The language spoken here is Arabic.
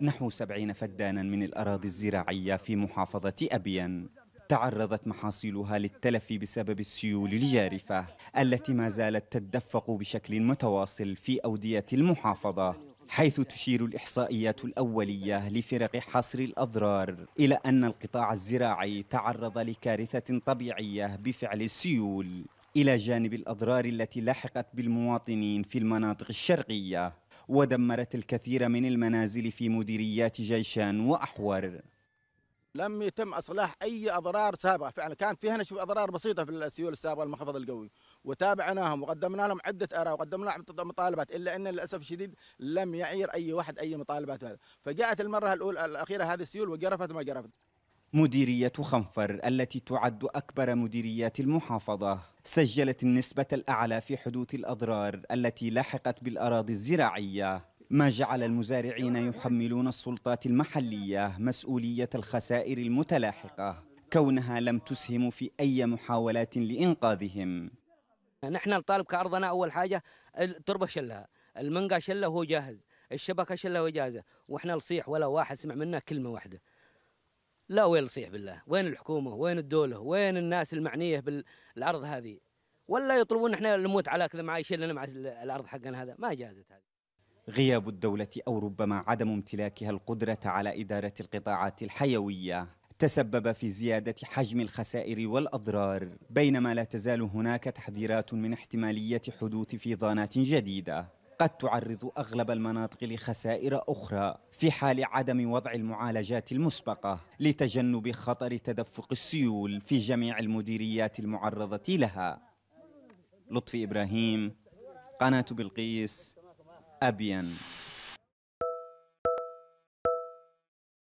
نحو سبعين فدانا من الأراضي الزراعية في محافظة أبين تعرضت محاصيلها للتلف بسبب السيول الجارفة التي ما زالت تتدفق بشكل متواصل في أودية المحافظة حيث تشير الإحصائيات الأولية لفرق حصر الأضرار إلى أن القطاع الزراعي تعرض لكارثة طبيعية بفعل السيول إلى جانب الأضرار التي لحقت بالمواطنين في المناطق الشرقية ودمرت الكثير من المنازل في مديريات جيشان وأحور لم يتم اصلاح اي اضرار سابقه فعلا كان فيها نشوف اضرار بسيطه في السيول السابقه المنخفض القوي وتابعناهم وقدمنا لهم عده اراء وقدمنا لهم مطالبات الا ان للاسف الشديد لم يعير اي واحد اي مطالبات هذا فجاءت المره الاولى الاخيره هذه السيول وجرفت ما جرفت مديرية خنفر التي تعد أكبر مديريات المحافظة سجلت النسبة الأعلى في حدوث الأضرار التي لحقت بالأراضي الزراعية ما جعل المزارعين يحملون السلطات المحلية مسؤولية الخسائر المتلاحقة كونها لم تسهم في أي محاولات لإنقاذهم نحن نطالب كأرضنا أول حاجة التربة شلها المنقى شلها هو جاهز الشبكة شلها وجاهزة جاهزة وإحنا نصيح ولا واحد سمع منا كلمة واحدة لا وين نصيح بالله وين الحكومة وين الدولة وين الناس المعنية بالأرض هذه ولا يطلبون احنا نموت على كذا معايشين لنا مع الأرض حقنا هذا ما جازت هذه غياب الدولة أو ربما عدم امتلاكها القدرة على إدارة القطاعات الحيوية تسبب في زيادة حجم الخسائر والأضرار بينما لا تزال هناك تحذيرات من احتمالية حدوث فيضانات جديدة قد تعرض أغلب المناطق لخسائر أخرى في حال عدم وضع المعالجات المسبقة لتجنب خطر تدفق السيول في جميع المديريات المعرضة لها لطفي إبراهيم قناة بلقيس أبين